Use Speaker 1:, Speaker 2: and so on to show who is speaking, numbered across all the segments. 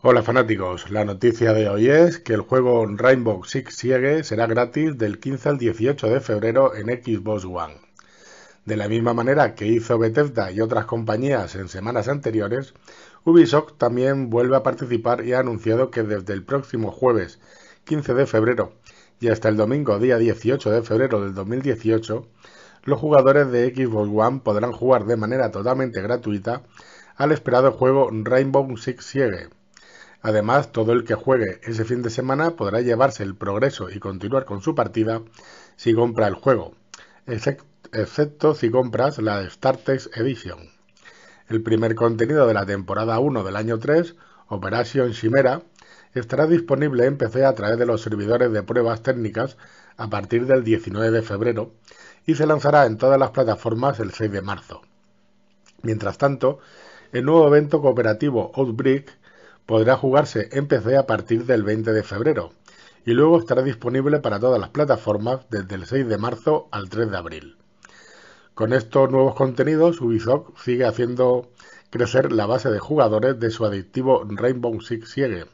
Speaker 1: Hola fanáticos, la noticia de hoy es que el juego Rainbow Six Siege será gratis del 15 al 18 de febrero en Xbox One. De la misma manera que hizo Bethesda y otras compañías en semanas anteriores, Ubisoft también vuelve a participar y ha anunciado que desde el próximo jueves 15 de febrero y hasta el domingo día 18 de febrero del 2018, los jugadores de Xbox One podrán jugar de manera totalmente gratuita al esperado juego Rainbow Six Siege Además, todo el que juegue ese fin de semana podrá llevarse el progreso y continuar con su partida si compra el juego, excepto si compras la Startex Edition. El primer contenido de la temporada 1 del año 3, Operation Chimera, estará disponible en PC a través de los servidores de pruebas técnicas a partir del 19 de febrero y se lanzará en todas las plataformas el 6 de marzo. Mientras tanto, el nuevo evento cooperativo Outbreak podrá jugarse en PC a partir del 20 de febrero y luego estará disponible para todas las plataformas desde el 6 de marzo al 3 de abril. Con estos nuevos contenidos, Ubisoft sigue haciendo crecer la base de jugadores de su adictivo Rainbow Six Siege,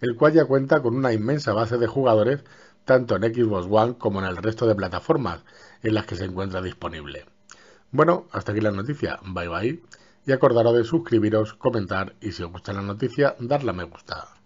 Speaker 1: el cual ya cuenta con una inmensa base de jugadores tanto en Xbox One como en el resto de plataformas en las que se encuentra disponible. Bueno, hasta aquí la noticia. Bye bye y acordaros de suscribiros, comentar y si os gusta la noticia, darle a me gusta.